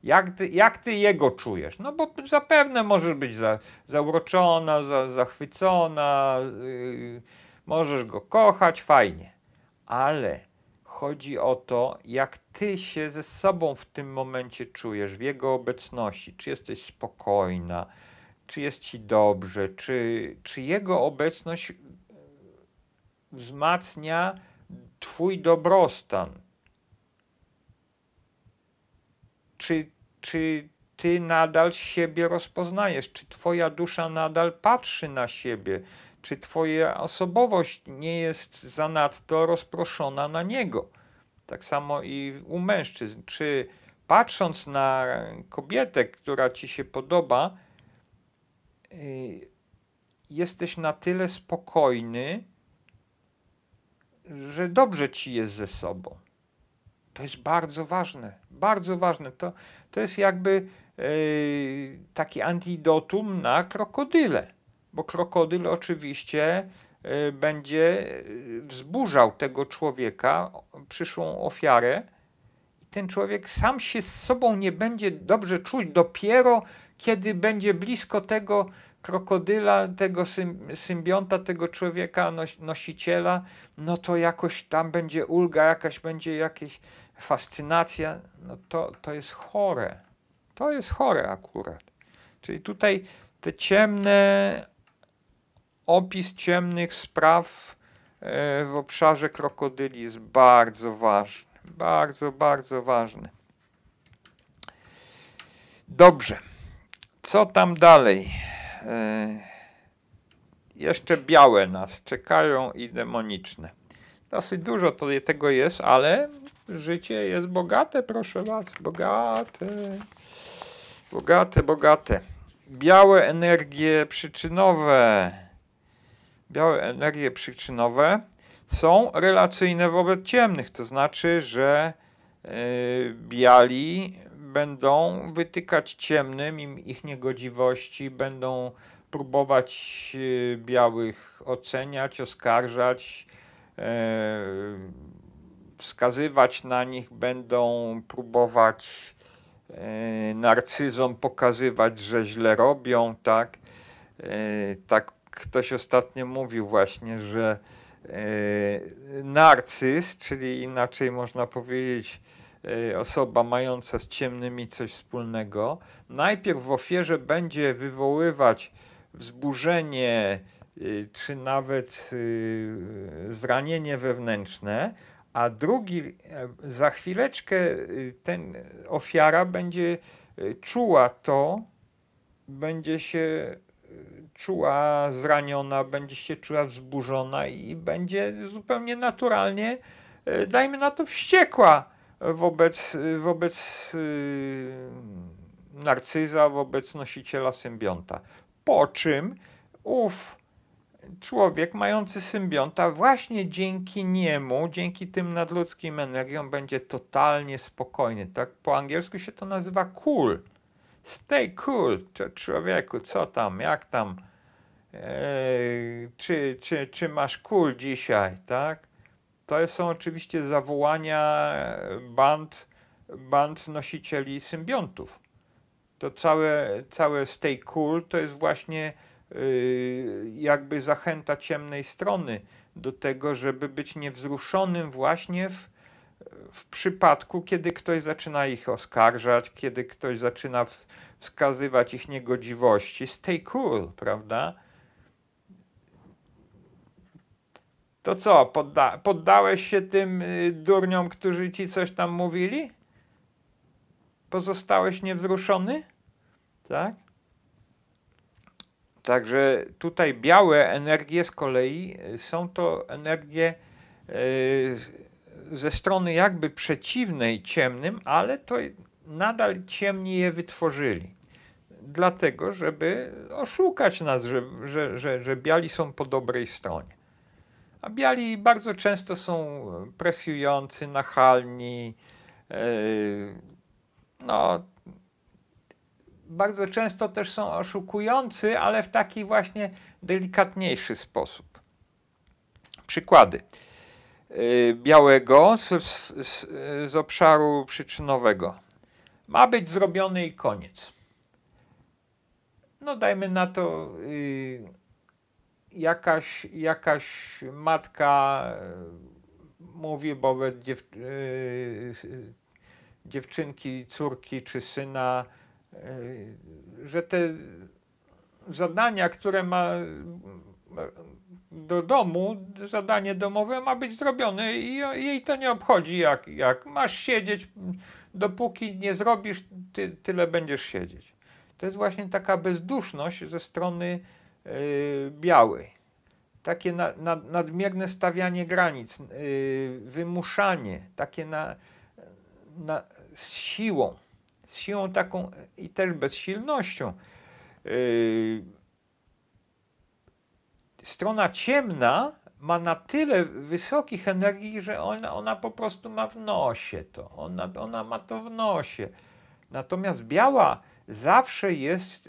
[SPEAKER 1] Jak ty, jak ty jego czujesz? No bo zapewne możesz być za, zauroczona, za, zachwycona, yy, możesz go kochać, fajnie. Ale chodzi o to, jak ty się ze sobą w tym momencie czujesz, w jego obecności. Czy jesteś spokojna, czy jest ci dobrze, czy, czy jego obecność wzmacnia Twój dobrostan. Czy, czy Ty nadal siebie rozpoznajesz? Czy Twoja dusza nadal patrzy na siebie? Czy Twoja osobowość nie jest zanadto rozproszona na Niego? Tak samo i u mężczyzn. Czy patrząc na kobietę, która Ci się podoba, y, jesteś na tyle spokojny, że dobrze ci jest ze sobą. To jest bardzo ważne, bardzo ważne. To, to jest jakby yy, taki antidotum na krokodyle, bo krokodyl oczywiście yy, będzie e, wzburzał tego człowieka, przyszłą ofiarę, i ten człowiek sam się z sobą nie będzie dobrze czuć dopiero kiedy będzie blisko tego, krokodyla, tego symbionta, tego człowieka, nosiciela, no to jakoś tam będzie ulga, jakaś będzie jakaś fascynacja. No to, to jest chore. To jest chore akurat. Czyli tutaj te ciemne, opis ciemnych spraw e, w obszarze krokodyli jest bardzo ważny. Bardzo, bardzo ważny. Dobrze. Co tam dalej? E, jeszcze białe nas czekają i demoniczne. Dosyć dużo to, tego jest, ale życie jest bogate, proszę Was, bogate, bogate, bogate. Białe energie przyczynowe, białe energie przyczynowe są relacyjne wobec ciemnych, to znaczy, że e, biali będą wytykać ciemnym im ich niegodziwości, będą próbować y, białych oceniać, oskarżać, e, wskazywać na nich, będą próbować e, narcyzom pokazywać, że źle robią, tak? E, tak ktoś ostatnio mówił właśnie, że narcyz, czyli inaczej można powiedzieć Y, osoba mająca z ciemnymi coś wspólnego, najpierw w ofierze będzie wywoływać wzburzenie y, czy nawet y, zranienie wewnętrzne, a drugi e, za chwileczkę ten ofiara będzie czuła to, będzie się czuła zraniona, będzie się czuła wzburzona i będzie zupełnie naturalnie, dajmy na to, wściekła wobec, wobec y, narcyza, wobec nosiciela symbionta. Po czym ów człowiek mający symbionta właśnie dzięki niemu, dzięki tym nadludzkim energiom będzie totalnie spokojny. Tak po angielsku się to nazywa cool. Stay cool, człowieku, co tam, jak tam, eee, czy, czy, czy masz cool dzisiaj, tak? To są oczywiście zawołania band, band nosicieli symbiontów. To całe, całe stay cool to jest właśnie y, jakby zachęta ciemnej strony do tego, żeby być niewzruszonym właśnie w, w przypadku, kiedy ktoś zaczyna ich oskarżać, kiedy ktoś zaczyna wskazywać ich niegodziwości. Stay cool, prawda? To co, podda poddałeś się tym y, durniom, którzy ci coś tam mówili? Pozostałeś niewzruszony? Tak? Także tutaj białe energie z kolei y, są to energie y, ze strony jakby przeciwnej ciemnym, ale to nadal ciemni je wytworzyli. Dlatego, żeby oszukać nas, że, że, że, że biali są po dobrej stronie. A biali bardzo często są e, presjujący, nachalni. E, no, bardzo często też są oszukujący, ale w taki właśnie delikatniejszy sposób. Przykłady e, białego z, z, z obszaru przyczynowego. Ma być zrobiony i koniec. No dajmy na to. Yy, jakaś, jakaś matka e, mówi wobec e, e, dziewczynki, córki czy syna, że te zadania, które ma do domu, zadanie domowe ma być zrobione i jej to nie obchodzi, jak, jak masz siedzieć, dopóki nie zrobisz, ty, tyle będziesz siedzieć. To jest właśnie taka bezduszność ze strony Y, biały. Takie na, na, nadmierne stawianie granic, y, wymuszanie, takie na, na, z siłą, z siłą taką i też bezsilnością. Y, strona ciemna ma na tyle wysokich energii, że ona, ona po prostu ma w nosie to. Ona, ona ma to w nosie. Natomiast biała zawsze jest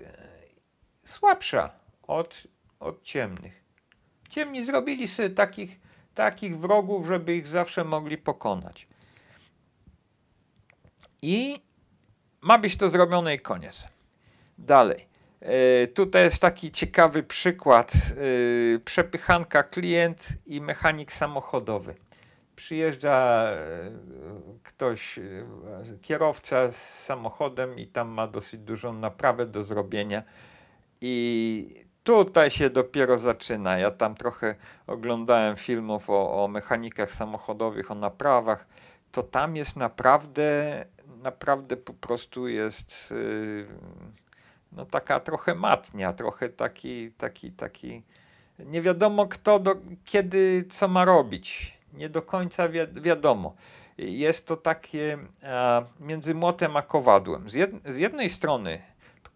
[SPEAKER 1] słabsza od, od ciemnych. Ciemni zrobili sobie takich, takich wrogów, żeby ich zawsze mogli pokonać. I ma być to zrobione i koniec. Dalej. E, tutaj jest taki ciekawy przykład. E, przepychanka klient i mechanik samochodowy. Przyjeżdża e, ktoś, kierowca z samochodem i tam ma dosyć dużą naprawę do zrobienia. I Tutaj się dopiero zaczyna. Ja tam trochę oglądałem filmów o, o mechanikach samochodowych, o naprawach. To tam jest naprawdę, naprawdę po prostu jest yy, no taka trochę matnia, trochę taki, taki, taki. Nie wiadomo kto, do, kiedy, co ma robić. Nie do końca wi wiadomo jest to takie a, między młotem a kowadłem. Z, jed, z, jednej strony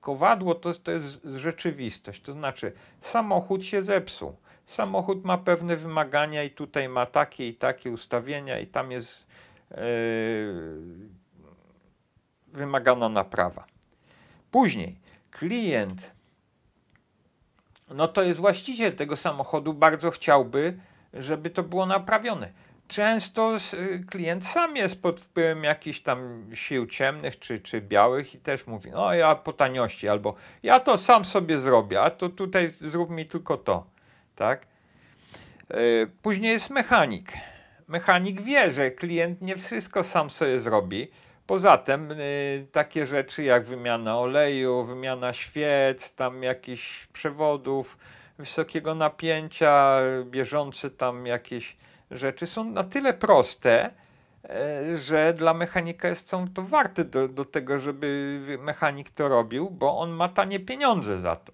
[SPEAKER 1] kowadło to, to jest rzeczywistość. To znaczy, samochód się zepsuł. Samochód ma pewne wymagania i tutaj ma takie i takie ustawienia i tam jest yy, wymagana naprawa. Później klient, no to jest właściciel tego samochodu, bardzo chciałby, żeby to było naprawione często y, klient sam jest pod wpływem jakichś tam sił ciemnych czy, czy białych i też mówi, no ja po taniości, albo ja to sam sobie zrobię, a to tutaj zrób mi tylko to, tak? Y, później jest mechanik. Mechanik wie, że klient nie wszystko sam sobie zrobi. Poza tym y, takie rzeczy jak wymiana oleju, wymiana świec, tam jakichś przewodów wysokiego napięcia, bieżące tam jakieś rzeczy są na tyle proste, e, że dla mechanika jest, są to warte do, do tego, żeby mechanik to robił, bo on ma tanie pieniądze za to.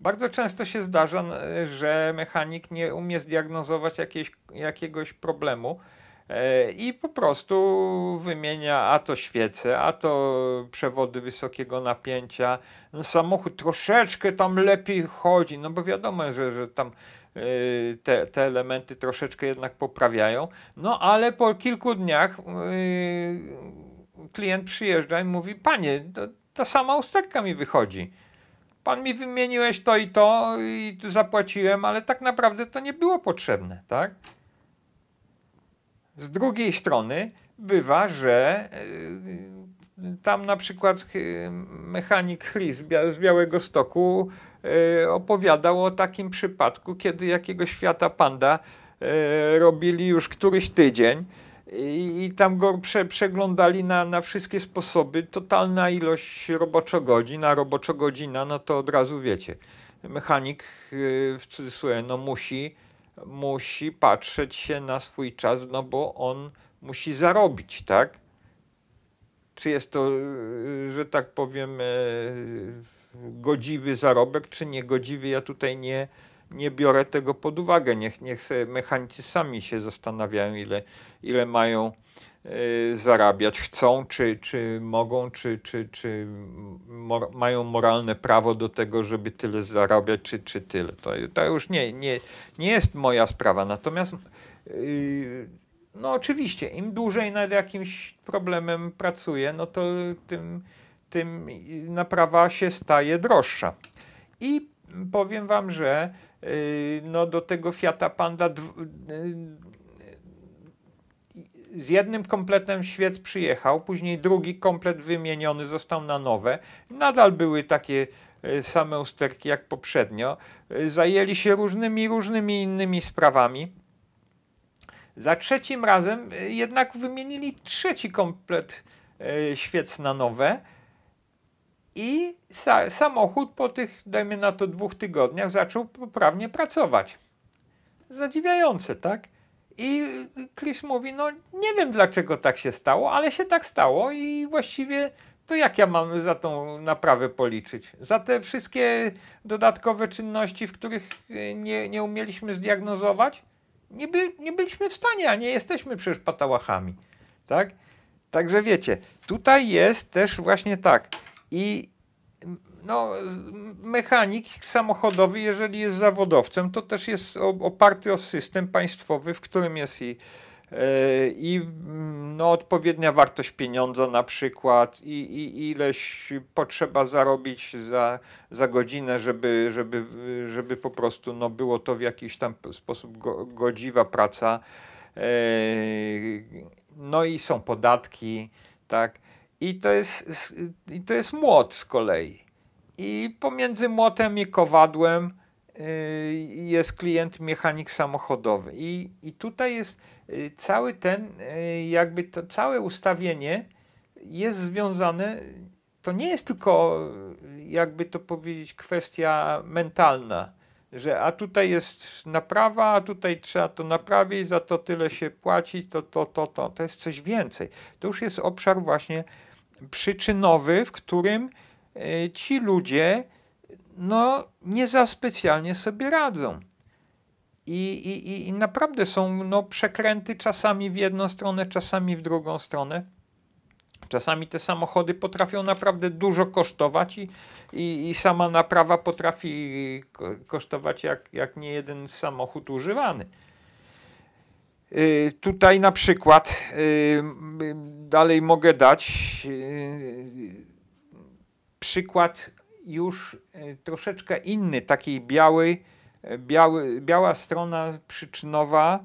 [SPEAKER 1] Bardzo często się zdarza, e, że mechanik nie umie zdiagnozować jakiegoś problemu e, i po prostu wymienia a to świece, a to przewody wysokiego napięcia. No, samochód troszeczkę tam lepiej chodzi, no bo wiadomo, że, że tam Y, te, te elementy troszeczkę jednak poprawiają. No ale po kilku dniach y, klient przyjeżdża i mówi: Panie, to, ta sama usterka mi wychodzi. Pan mi wymieniłeś to i to i zapłaciłem, ale tak naprawdę to nie było potrzebne, tak? Z drugiej strony bywa, że y, tam na przykład mechanik Chris z Białego Stoku E, opowiadał o takim przypadku, kiedy jakiegoś świata panda e, robili już któryś tydzień i, i tam go prze, przeglądali na, na wszystkie sposoby. Totalna ilość roboczogodzin, a roboczogodzina, no to od razu wiecie, mechanik e, w cudzysłowie, no musi, musi patrzeć się na swój czas, no bo on musi zarobić, tak? Czy jest to, że tak powiem, godziwy zarobek czy niegodziwy, ja tutaj nie, nie biorę tego pod uwagę. Niech, niech mechanicy sami się zastanawiają, ile, ile mają e, zarabiać. Chcą, czy, czy mogą, czy, czy, czy mor mają moralne prawo do tego, żeby tyle zarabiać, czy, czy tyle. To, to już nie, nie, nie jest moja sprawa. Natomiast y, no oczywiście, im dłużej nad jakimś problemem pracuję, no to tym tym naprawa się staje droższa. I powiem Wam, że y, no, do tego Fiata Panda y, z jednym kompletem świec przyjechał, później drugi komplet wymieniony został na nowe. Nadal były takie y, same usterki jak poprzednio. Zajęli się różnymi, różnymi innymi sprawami. Za trzecim razem jednak wymienili trzeci komplet świec na nowe i sa samochód po tych, dajmy na to, dwóch tygodniach zaczął poprawnie pracować. Zadziwiające, tak? I Chris mówi, no nie wiem dlaczego tak się stało, ale się tak stało i właściwie to jak ja mam za tą naprawę policzyć? Za te wszystkie dodatkowe czynności, w których nie, nie umieliśmy zdiagnozować? Nie, by, nie byliśmy w stanie, a nie jesteśmy przecież patałachami, tak? Także wiecie, tutaj jest też właśnie tak, i no, mechanik samochodowy, jeżeli jest zawodowcem, to też jest oparty o system państwowy, w którym jest i, e, i no, odpowiednia wartość pieniądza na przykład i, i ileś potrzeba zarobić za, za godzinę, żeby, żeby, żeby po prostu no, było to w jakiś tam sposób go, godziwa praca. E, no i są podatki, tak. I to jest, i to jest młot z kolei. I pomiędzy młotem i kowadłem y, jest klient mechanik samochodowy. I, i tutaj jest y, cały ten, y, jakby to całe ustawienie jest związane, to nie jest tylko, jakby to powiedzieć, kwestia mentalna, że a tutaj jest naprawa, a tutaj trzeba to naprawić, za to tyle się płaci, to, to, to, to, to jest coś więcej. To już jest obszar właśnie przyczynowy, w którym e, ci ludzie no, nie za specjalnie sobie radzą. I, i, i naprawdę są no, przekręty czasami w jedną stronę, czasami w drugą stronę. Czasami te samochody potrafią naprawdę dużo kosztować i, i, i sama naprawa potrafi kosztować jak, jak nie jeden samochód używany. Y, tutaj na przykład y, dalej mogę dać y, przykład już troszeczkę inny, takiej białej, biały, biała strona przyczynowa,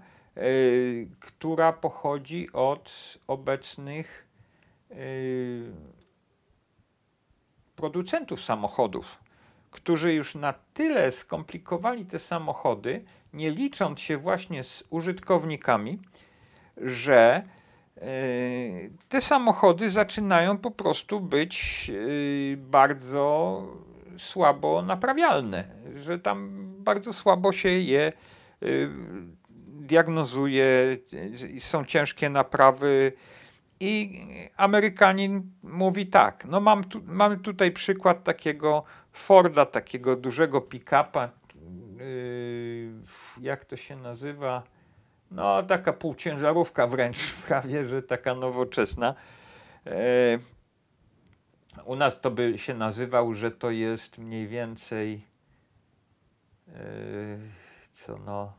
[SPEAKER 1] która pochodzi od obecnych producentów samochodów którzy już na tyle skomplikowali te samochody, nie licząc się właśnie z użytkownikami, że e, te samochody zaczynają po prostu być e, bardzo słabo naprawialne, że tam bardzo słabo się je e, diagnozuje, są ciężkie naprawy. I Amerykanin mówi tak, no mam tu, tutaj przykład takiego Forda, takiego dużego pick-upa, yy, jak to się nazywa, no taka półciężarówka wręcz, prawie, że taka nowoczesna. Yy, u nas to by się nazywał, że to jest mniej więcej yy, co no,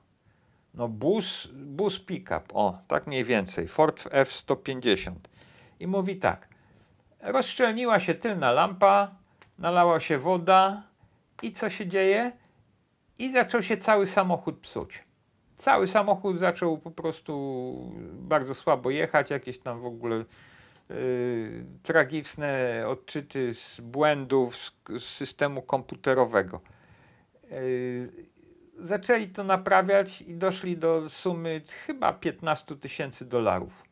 [SPEAKER 1] no bus, bus pick-up, o, tak mniej więcej, Ford F-150. I mówi tak, rozszczelniła się tylna lampa, nalała się woda i co się dzieje? I zaczął się cały samochód psuć. Cały samochód zaczął po prostu bardzo słabo jechać, jakieś tam w ogóle y, tragiczne odczyty z błędów z, z systemu komputerowego. Y, zaczęli to naprawiać i doszli do sumy chyba 15 tysięcy dolarów.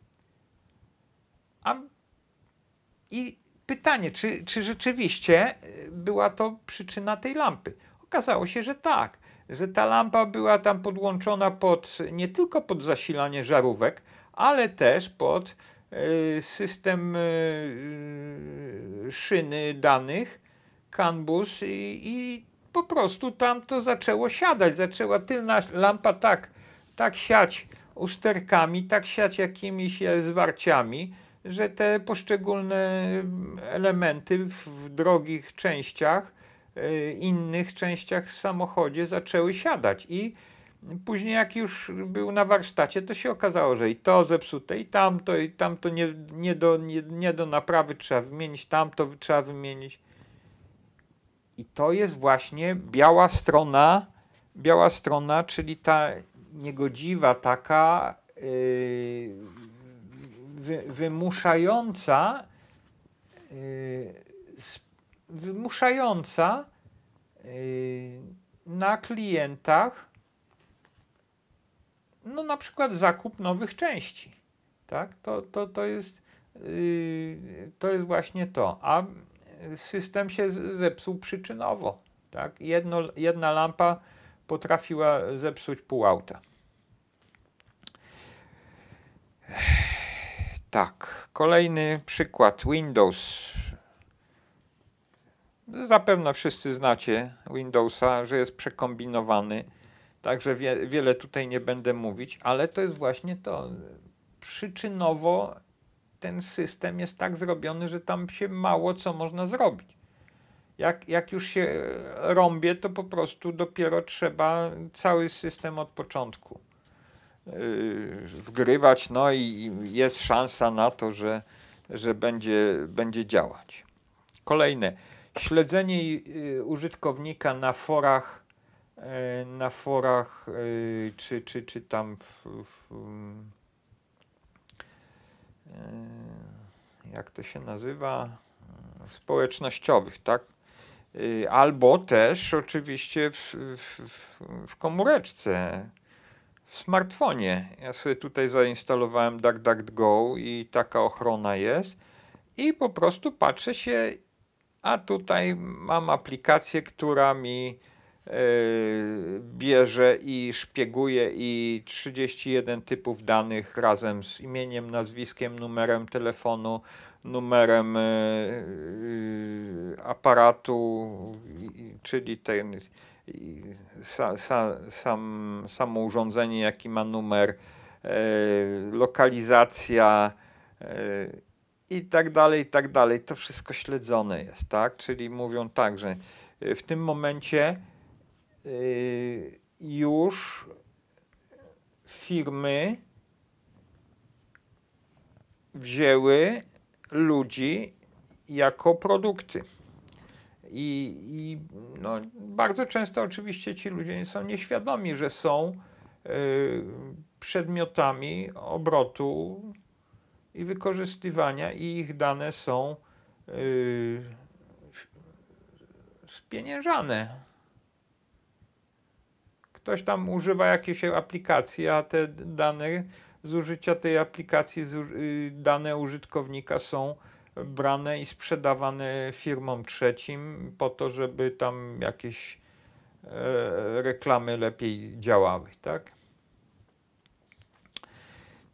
[SPEAKER 1] I Pytanie, czy, czy rzeczywiście e, była to przyczyna tej lampy? Okazało się, że tak, że ta lampa była tam podłączona pod, nie tylko pod zasilanie żarówek, ale też pod e, system e, szyny danych, kanbus i, i, po prostu tam to zaczęło siadać. Zaczęła tylna lampa tak, tak siać usterkami, tak siać jakimiś zwarciami, że te poszczególne mm, elementy w drogich częściach, y, innych częściach w samochodzie zaczęły siadać i Później jak już był na warsztacie, to się okazało, że i to zepsute, i tamto, i tamto nie, nie, do, nie, nie do naprawy trzeba wymienić, tamto trzeba wymienić. I to jest właśnie biała strona, biała strona, czyli ta niegodziwa taka, yy, wy, wymuszająca, y, wymuszająca y, na klientach no na przykład zakup nowych części. Tak? To, to, to, jest, y, to jest właśnie to. A system się zepsuł przyczynowo. Tak? Jedno, jedna lampa potrafiła zepsuć pół auta. Tak, kolejny przykład Windows. Zapewne wszyscy znacie Windowsa, że jest przekombinowany, także wie, wiele tutaj nie będę mówić, ale to jest właśnie to. Przyczynowo ten system jest tak zrobiony, że tam się mało co można zrobić. Jak, jak już się rąbie, to po prostu dopiero trzeba cały system od początku. Y, wgrywać, no i jest szansa na to, że, że będzie, będzie działać. Kolejne. Śledzenie y, użytkownika na forach, y, na forach czy, czy, czy tam w, w, jak to się nazywa, społecznościowych, tak? Albo też oczywiście w, w, w komóreczce w smartfonie. Ja sobie tutaj zainstalowałem DuckDuckGo i taka ochrona jest. I po prostu patrzę się, a tutaj mam aplikację, która mi e, bierze i szpieguje i 31 typów danych razem z imieniem, nazwiskiem, numerem telefonu, numerem e, e, aparatu, czyli ten sa, sa, sam, samo urządzenie, jaki ma numer, e, lokalizacja e, i tak dalej, i tak dalej. To wszystko śledzone jest, tak? Czyli mówią tak, że e, w tym momencie już firmy wzięły ludzi jako produkty. I, i no, bardzo często oczywiście ci ludzie są nieświadomi, że są y, przedmiotami obrotu i wykorzystywania i ich dane są y, spieniężane. Ktoś tam używa jakiejś aplikacji, a te dane z użycia tej aplikacji, y, dane użytkownika są brane i sprzedawane firmom trzecim po to, żeby tam jakieś e, reklamy lepiej działały, tak?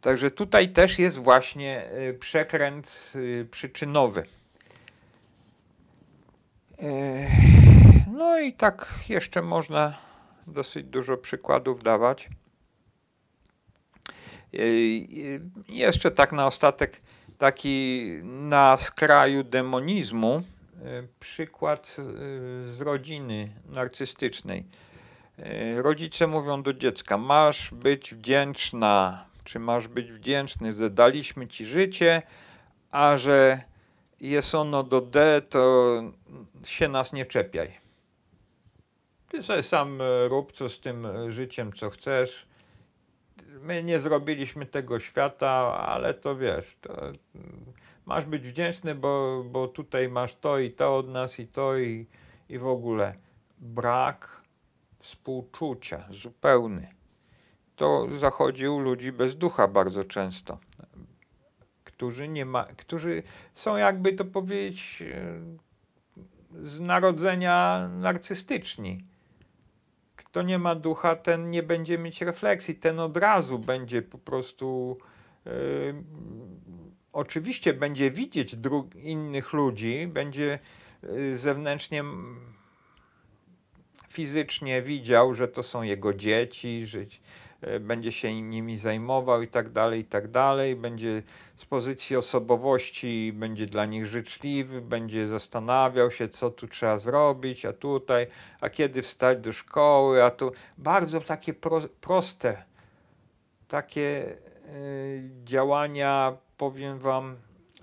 [SPEAKER 1] Także tutaj też jest właśnie e, przekręt e, przyczynowy. No i tak jeszcze można dosyć dużo przykładów dawać. Jeszcze tak na ostatek taki na skraju demonizmu e, przykład e, z rodziny narcystycznej. E, rodzice mówią do dziecka: Masz być wdzięczna, czy masz być wdzięczny, że daliśmy ci życie, a że jest ono do D, to się nas nie czepiaj. Ty sobie sam rób co z tym życiem, co chcesz my nie zrobiliśmy tego świata, ale to wiesz, to masz być wdzięczny, bo, bo tutaj masz to i to od nas i to i, i w ogóle. Brak współczucia zupełny. To zachodzi u ludzi bez ducha bardzo często, którzy, nie ma, którzy są jakby to powiedzieć z narodzenia narcystyczni kto nie ma ducha, ten nie będzie mieć refleksji, ten od razu będzie po prostu. Yy, oczywiście będzie widzieć innych ludzi, będzie y, zewnętrznie fizycznie widział, że to są jego dzieci, że, E, będzie się nimi zajmował i tak dalej, i tak dalej. Będzie z pozycji osobowości, będzie dla nich życzliwy, będzie zastanawiał się, co tu trzeba zrobić, a tutaj, a kiedy wstać do szkoły, a tu. Bardzo takie pro, proste, takie y, działania, powiem wam,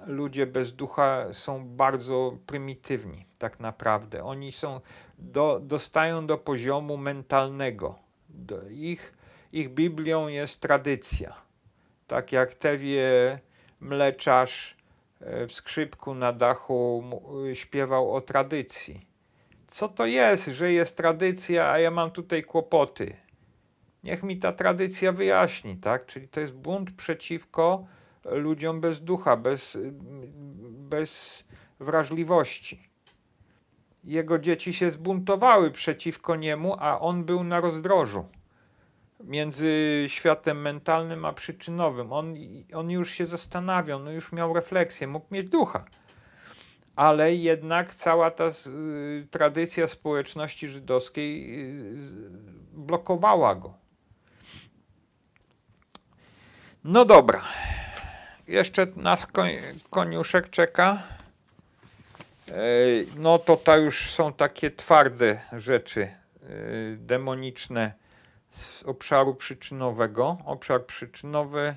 [SPEAKER 1] ludzie bez ducha są bardzo prymitywni, tak naprawdę. Oni są, do, dostają do poziomu mentalnego. Do ich ich Biblią jest tradycja. Tak jak wie mleczarz e, w skrzypku na dachu e, śpiewał o tradycji. Co to jest, że jest tradycja, a ja mam tutaj kłopoty? Niech mi ta tradycja wyjaśni, tak? Czyli to jest bunt przeciwko ludziom bez ducha, bez, bez wrażliwości. Jego dzieci się zbuntowały przeciwko niemu, a on był na rozdrożu między światem mentalnym a przyczynowym. On, on już się zastanawiał, no już miał refleksję, mógł mieć ducha. Ale jednak cała ta y, tradycja społeczności żydowskiej y, blokowała go. No dobra. Jeszcze nas koń, koniuszek czeka. E, no to ta już są takie twarde rzeczy y, demoniczne z obszaru przyczynowego. Obszar przyczynowy,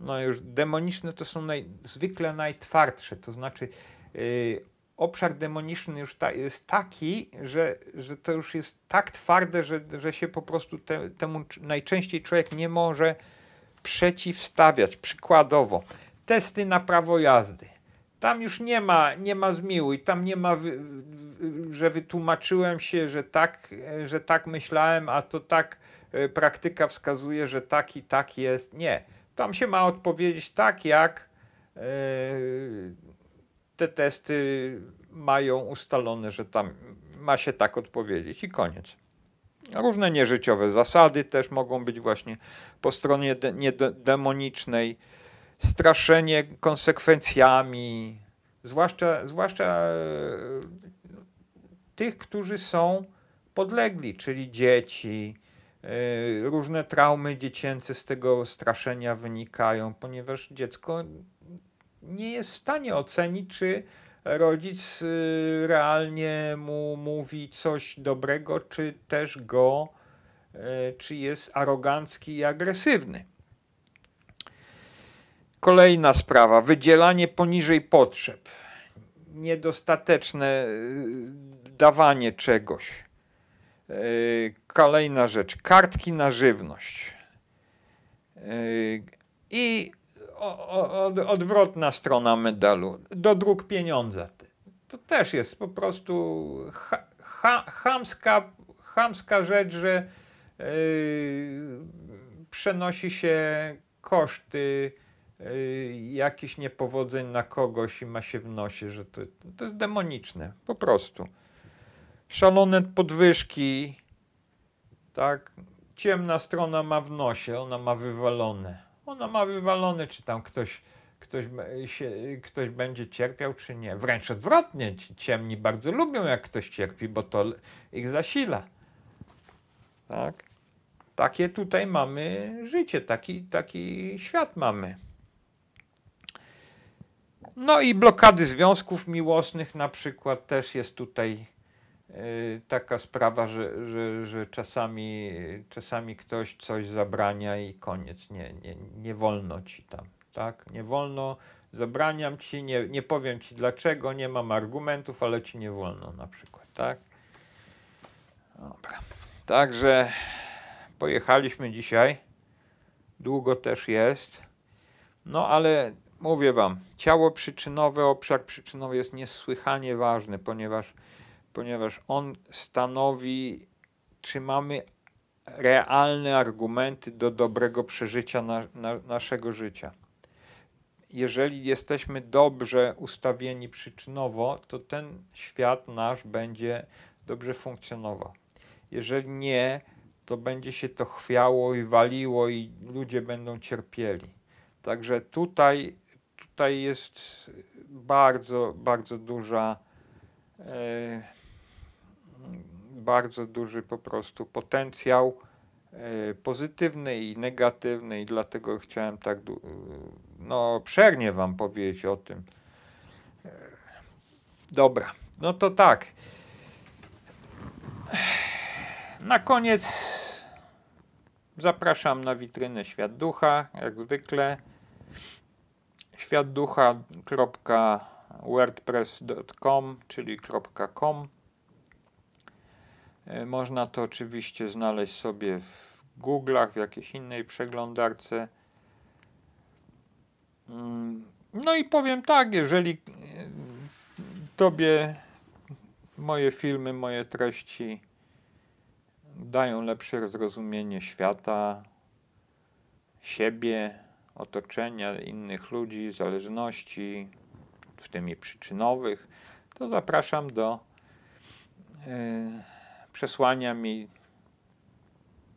[SPEAKER 1] no już demoniczny to są naj, zwykle najtwardsze, to znaczy yy, obszar demoniczny już ta, jest taki, że, że to już jest tak twarde, że, że się po prostu te, temu najczęściej człowiek nie może przeciwstawiać. Przykładowo, testy na prawo jazdy. Tam już nie ma, nie ma zmiłuj, tam nie ma, że wytłumaczyłem się, że tak, że tak myślałem, a to tak E, praktyka wskazuje, że tak i tak jest. Nie. Tam się ma odpowiedzieć tak, jak e, te testy mają ustalone, że tam ma się tak odpowiedzieć i koniec. Różne nieżyciowe zasady też mogą być właśnie po stronie de niedemonicznej. Straszenie konsekwencjami, zwłaszcza, zwłaszcza e, tych, którzy są podlegli, czyli dzieci, Y, różne traumy dziecięce z tego straszenia wynikają, ponieważ dziecko nie jest w stanie ocenić, czy rodzic y, realnie mu mówi coś dobrego, czy też go, y, czy jest arogancki i agresywny. Kolejna sprawa, wydzielanie poniżej potrzeb, niedostateczne dawanie czegoś. E, kolejna rzecz, kartki na żywność. E, I odwrotna strona medalu, do dróg pieniądza. To też jest po prostu chamska, chamska rzecz, że e, przenosi się koszty jakichś niepowodzeń na kogoś i ma się w nosie, że to, to jest demoniczne, po prostu szalone podwyżki, tak, ciemna strona ma w nosie, ona ma wywalone. Ona ma wywalone, czy tam ktoś, ktoś, się, ktoś będzie cierpiał, czy nie. Wręcz odwrotnie, ciemni bardzo lubią, jak ktoś cierpi, bo to ich zasila. Tak? Takie tutaj mamy życie, taki, taki świat mamy. No i blokady związków miłosnych na przykład też jest tutaj Y, taka sprawa, że, że, że czasami, czasami ktoś coś zabrania i koniec. Nie, nie, nie wolno ci tam, tak? Nie wolno, zabraniam ci, nie, nie powiem ci dlaczego, nie mam argumentów, ale ci nie wolno na przykład, tak? Dobra. Także pojechaliśmy dzisiaj. Długo też jest. No ale mówię wam, ciało przyczynowe, obszar przyczynowy jest niesłychanie ważny, ponieważ ponieważ on stanowi, czy mamy realne argumenty do dobrego przeżycia na, na, naszego życia. Jeżeli jesteśmy dobrze ustawieni przyczynowo, to ten świat nasz będzie dobrze funkcjonował. Jeżeli nie, to będzie się to chwiało i waliło, i ludzie będą cierpieli. Także tutaj, tutaj jest bardzo, bardzo duża. Yy, bardzo duży po prostu potencjał e, pozytywny i negatywny i dlatego chciałem tak e, no obszernie wam powiedzieć o tym. E, dobra, no to tak. Na koniec zapraszam na witrynę Świat Ducha, jak zwykle. światducha.wordpress.com, czyli .com. E, można to oczywiście znaleźć sobie w Google'ach, w jakiejś innej przeglądarce. Mm, no i powiem tak, jeżeli e, Tobie moje filmy, moje treści dają lepsze zrozumienie świata, siebie, otoczenia, innych ludzi, zależności, w tym i przyczynowych, to zapraszam do. Yy, przesłania mi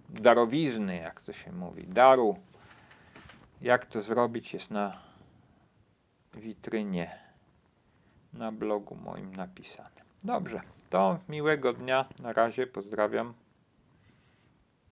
[SPEAKER 1] darowizny, jak to się mówi, daru. Jak to zrobić jest na witrynie, na blogu moim napisane. Dobrze, to miłego dnia, na razie, pozdrawiam.